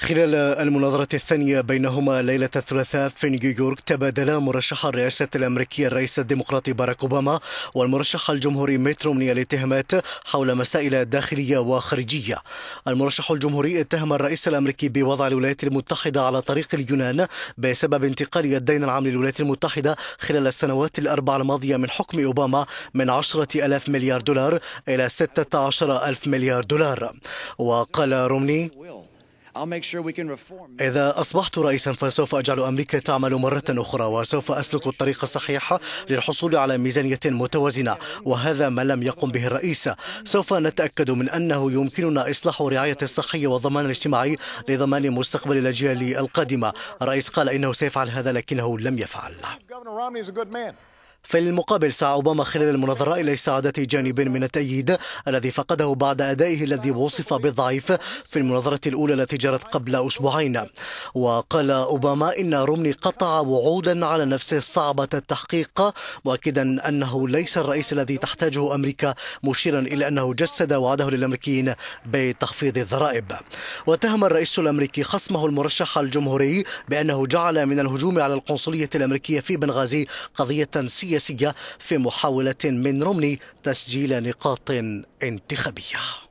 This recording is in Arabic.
خلال المناظرة الثانية بينهما ليلة الثلاثاء في نيويورك تبادلا مرشح الرئاسة الأمريكية الرئيس الديمقراطي باراك أوباما والمرشح الجمهوري ميت رومني الاتهامات حول مسائل داخلية وخارجية المرشح الجمهوري اتهم الرئيس الأمريكي بوضع الولايات المتحدة على طريق اليونان بسبب انتقال الدين العام للولايات المتحدة خلال السنوات الأربع الماضية من حكم أوباما من 10 ألاف مليار دولار إلى 16 ألف مليار دولار وقال رومني إذا أصبحت رئيسا فسوف أجعل أمريكا تعمل مرة أخرى وسوف أسلك الطريق الصحيح للحصول على ميزانية متوازنة وهذا ما لم يقم به الرئيس سوف نتأكد من أنه يمكننا إصلاح رعاية الصحية والضمان الاجتماعي لضمان مستقبل الأجيال القادمة الرئيس قال إنه سيفعل هذا لكنه لم يفعل في المقابل سعى أوباما خلال المناظرة إلى استعادة جانب من التأييد الذي فقده بعد أدائه الذي وصف بالضعيف في المناظرة الأولى التي جرت قبل أسبوعين وقال أوباما إن رومني قطع وعودا على نفسه صعبة التحقيق مؤكدا أنه ليس الرئيس الذي تحتاجه أمريكا مشيرا إلى أنه جسد وعده للأمريكيين بتخفيض الضرائب واتهم الرئيس الأمريكي خصمه المرشح الجمهوري بأنه جعل من الهجوم على القنصلية الأمريكية في بنغازي قضية سياسية السياسية في محاولة من رومني تسجيل نقاط انتخابية